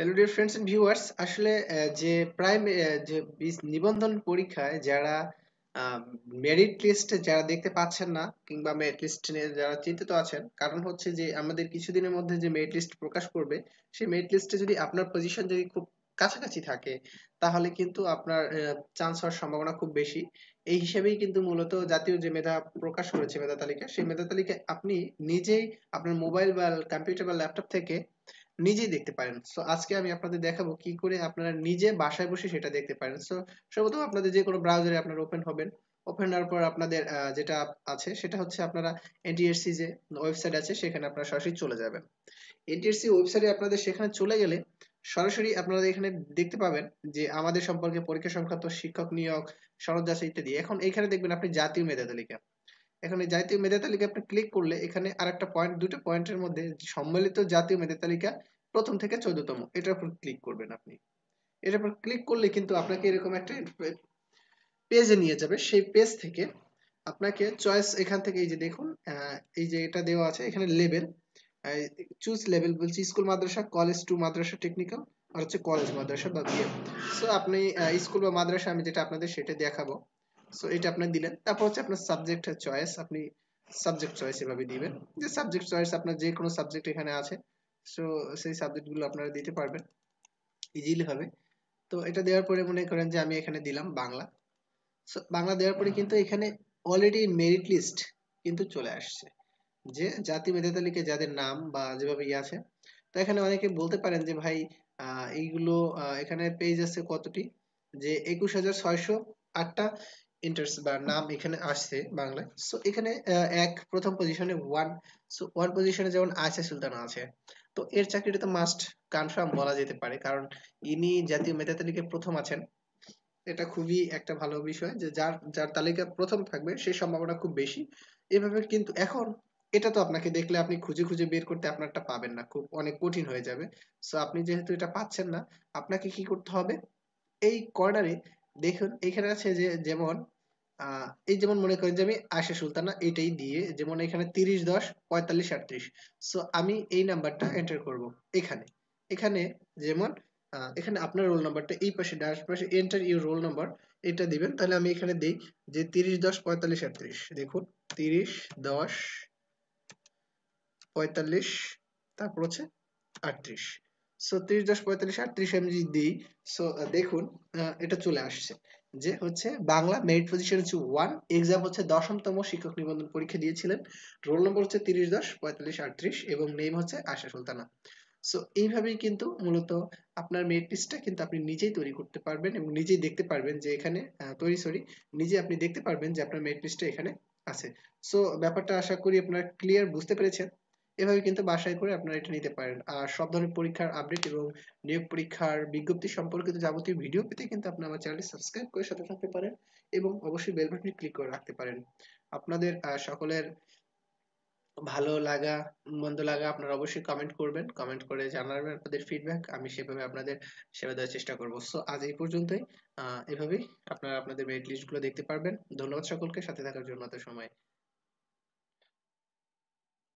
hello dear friends and viewers আসলে যে prime যে নিবন্ধন পরীক্ষায় যারা মেরিট লিস্টে যারা দেখতে পাচ্ছেন না কিংবা মেরিট লিস্ট নিয়ে যারা চিন্তিত আছেন কারণ হচ্ছে যে আমাদের কিছুদিনের মধ্যে যে মেরিট লিস্ট প্রকাশ করবে সেই মেরিট লিস্টে যদি আপনার পজিশন যদি খুব কাছাকাছি থাকে তাহলে কিন্তু আপনার চান্স হওয়ার সম্ভাবনা খুব বেশি এই হিসেবেই কিন্তু মূলত জাতীয় যে মেধা প্রকাশ করেছে মেধা তালিকা সেই মেধা তালিকায় আপনি নিজেই আপনার মোবাইল বা কম্পিউটার বা ল্যাপটপ থেকে নিজেই দেখতে পারেন সো আজকে আমি আপনাদের দেখাবো কি করে আপনারা নিজে বাসায় বসে সেটা দেখতে পারেন সো সর্বপ্রথম আপনাদের যে কোনো ব্রাউজারে আপনারা ওপেন হবেন ওপেন হওয়ার পর আপনাদের যেটা আছে সেটা হচ্ছে আপনারা এনটিএসসি যে ওয়েবসাইট আছে সেখানে আপনারা সরাসরি চলে যাবেন এনটিএসসি ওয়েবসাইটে আপনাদের সেখানে চলে গেলে সরাসরি আপনারা এখানে দেখতে পাবেন যে আমাদের সম্পর্কে পরীক্ষা সংক্রান্ত শিক্ষক নিয়োগ সনদ যাচাই ইত্যাদি এখন এখানে দেখবেন আপনি জাতীয় মেধা তালিকা এখানে জাতীয় মেধা তালিকা আপনি ক্লিক করলে এখানে আর একটা পয়েন্ট দুটো পয়েন্টের মধ্যে সম্মিলিত জাতীয় মেধা তালিকা প্রথম থেকে চোদ্দতম এটার উপর ক্লিক করবেন আপনি এটার উপর ক্লিক করলে কিন্তু আপনাকে এরকম একটা পেজে নিয়ে যাবে সেই পেজ থেকে আপনাকে চয়েস এখান থেকে এই যে দেখুন এই যে এটা দেওয়া আছে এখানে লেভেল চুজ লেভেল বলছি স্কুল মাদ্রাসা কলেজ টু মাদ্রাসা টেকনিক্যাল আর হচ্ছে কলেজ মাদ্রাসা বা বিএ সো আপনি স্কুল বা মাদ্রাসা আমি যেটা আপনাদের সেটা দেখাবো সো এটা আপনি দিলেন তারপর হচ্ছে আপনার সাবজেক্ট চয়েস আপনি সাবজেক্ট চয়েস এভাবে দিবেন যে সাবজেক্ট চয়েস আপনার যে কোনো সাবজেক্ট এখানে আছে সো সেই সাবজেক্টগুলো আপনারা দিতে পারবেন ইজিলি হবে তো এটা দেওয়ার পরে মনে করেন যে আমি এখানে দিলাম বাংলা সো বাংলা দেওয়ার পরে কিন্তু এখানে অলরেডি মেরিট লিস্ট কিন্তু চলে আসছে যে জাতি মেধা তালিকায় যাদের নাম বা যেভাবে ইয়ে আছে তো এখানে অনেকে বলতে পারেন যে ভাই এইগুলো এখানে পেজ আছে কতটি যে একুশ হাজার ছয়শো আটটা ইন্টারস বা নাম এখানে আসছে বাংলায় সো এখানে এক প্রথম পজিশনে ওয়ান সো ওয়ান পজিশনে যেমন আয়সা সুলতানা আছে তো এর চাকরিটা তো মাস্ট কনফার্ম বলা যেতে পারে কারণ ইনি জাতীয় মেধা তালিকায় প্রথম আছেন এটা খুবই একটা ভালো বিষয় যে যার যার তালিকা প্রথম থাকবে সেই সম্ভাবনা খুব বেশি এভাবে কিন্তু এখন এটা তো আপনাকে দেখলে আপনি খুঁজে খুঁজে বের করতে আপনারটা পাবেন না খুব অনেক কঠিন হয়ে যাবে সো আপনি যেহেতু এটা পাচ্ছেন না আপনাকে কি করতে হবে এই কর্নারে দেখুন এখানে আছে যে যেমন এই যেমন মনে করেন যে আমি আশা সুলতানা এটাই দিয়ে যেমন এখানে তিরিশ দশ পঁয়তাল্লিশ আটত্রিশ সো আমি এই নাম্বারটা এন্টার করব এখানে এখানে যেমন এখানে আপনার রোল নাম্বারটা এই পাশে ডাশ পাশে এন্টার ইউর রোল নাম্বার এটা দিবেন তাহলে আমি এখানে দিই যে তিরিশ দশ পঁয়তাল্লিশ আটত্রিশ দেখুন তিরিশ দশ পঁয়তাল্লিশ তারপর হচ্ছে আটত্রিশ সো ত্রিশ দশ পঁয়তাল্লিশ আর ত্রিশ এমজি যদি দিই সো দেখুন এটা চলে আসছে যে হচ্ছে বাংলা মেরিট পজিশন হচ্ছে ওয়ান এক্সাম হচ্ছে দশমতম শিক্ষক নিবন্ধন পরীক্ষা দিয়েছিলেন রোল নম্বর হচ্ছে তিরিশ দশ পঁয়তাল্লিশ আটত্রিশ এবং নেম হচ্ছে আশা সুলতানা সো এইভাবেই কিন্তু মূলত আপনার মেরিট লিস্টটা কিন্তু আপনি নিজেই তৈরি করতে পারবেন এবং নিজেই দেখতে পারবেন যে এখানে তৈরি সরি নিজে আপনি দেখতে পারবেন যে আপনার মেরিট লিস্টটা এখানে আছে সো ব্যাপারটা আশা করি আপনারা ক্লিয়ার বুঝতে পেরেছেন এভাবে কিন্তু বাসায় করে আপনারা এটা নিতে পারেন আর সব ধরনের পরীক্ষার আপডেট এবং নিয়োগ পরীক্ষার বিজ্ঞপ্তি সম্পর্কিত যাবতীয় ভিডিও পেতে কিন্তু আপনি আমার চ্যানেলটি সাবস্ক্রাইব করে সাথে থাকতে পারেন এবং অবশ্যই বেল বাটনটি ক্লিক করে রাখতে পারেন আপনাদের সকলের ভালো লাগা মন্দ লাগা আপনারা অবশ্যই কমেন্ট করবেন কমেন্ট করে জানাবেন আপনাদের ফিডব্যাক আমি সেভাবে আপনাদের সেবা দেওয়ার চেষ্টা করব সো আজ এই পর্যন্তই এভাবেই আপনারা আপনাদের মেরিট লিস্টগুলো দেখতে পারবেন ধন্যবাদ সকলকে সাথে থাকার জন্য এত সময়